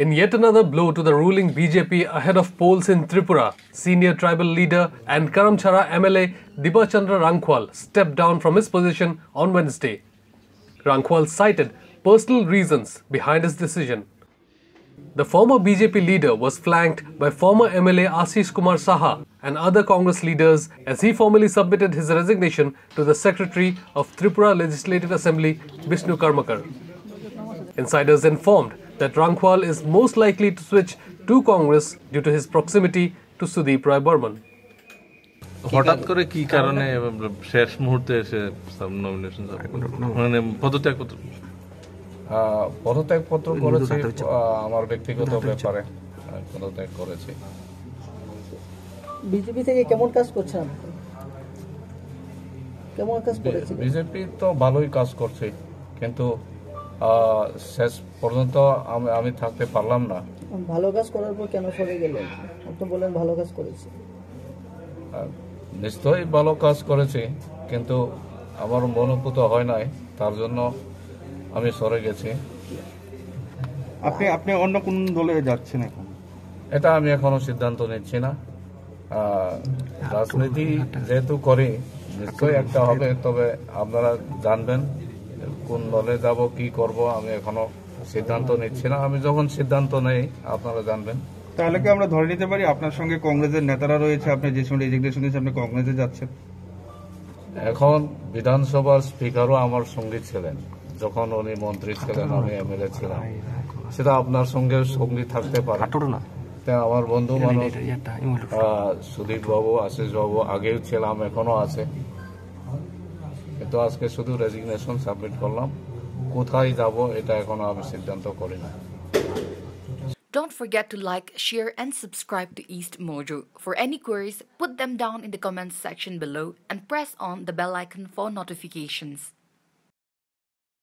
In yet another blow to the ruling BJP ahead of polls in Tripura, senior tribal leader and Karamchara MLA Dibachandra Rankwal stepped down from his position on Wednesday. Rankwal cited personal reasons behind his decision. The former BJP leader was flanked by former MLA Ashish Kumar Saha and other Congress leaders as he formally submitted his resignation to the Secretary of Tripura Legislative Assembly, Vishnu Karmakar. Insiders informed that Rangwal is most likely to switch to Congress due to his proximity to Sudeep Roy Burman. হঠাৎ করে কি কারণে শেষ মুহূর্তে এসে nomination মানে পদত্যাগ পত্র পদত্যাগ পত্র করেছি আমার ব্যক্তিগত ব্যাপারে পদত্যাগ করেছি বিজেপি থেকে কেমন কাজ করছেন কেমন কাজ করেছে বিজেপি তো ভালোই কাজ করছে কিন্তু শেষ পর্যন্ত আমি থাকতে পারলাম না ভালো কাজ করার পর কেন সরে গেলেন আপনি বলেন ভালো কাজ করেছি নিশ্চয়ই ভালো কাজ করেছি কিন্তু আমার মনোভূত হয় নাই তার জন্য আমি সরে গেছি আপনি আপনি অন্য কোন দলে যাচ্ছেন এখন এটা আমি এখনো সিদ্ধান্ত নিচ্ছি না রাজনীতি যেহেতু করি নিশ্চয়ই একটা হবে তবে আপনারা জানবেন কোন দলে যাব কি করব আমি এখনো সিদ্ধান্ত নিচ্ছি না আমি যখন সিদ্ধান্ত নেই আপনারা জানবেন তাহলে কি আমরা ধরে নিতে পারি আপনার সঙ্গে কংগ্রেসের নেতারা রয়েছে আপনি যে সময় রেজিগনেশন দিয়েছেন আপনি কংগ্রেসে যাচ্ছেন এখন বিধানসভার স্পিকারও আমার সঙ্গে ছিলেন যখন উনি মন্ত্রী ছিলেন আমি এমএলএ ছিলাম সেটা আপনার সঙ্গে সঙ্গী থাকতে পারে আমার বন্ধু মানুষ সুদীপ বাবু আশিস বাবু আগেও ছিলাম এখনো আছে আজকে শুধু রেজিগনেশন সাবমিট করলাম কোথায় যাব এটা এখনো আমি সিদ্ধান্ত করি না Don't forget to like, share and subscribe to East Mojo. For any queries, put them down in the comments section below and press on the bell icon for notifications.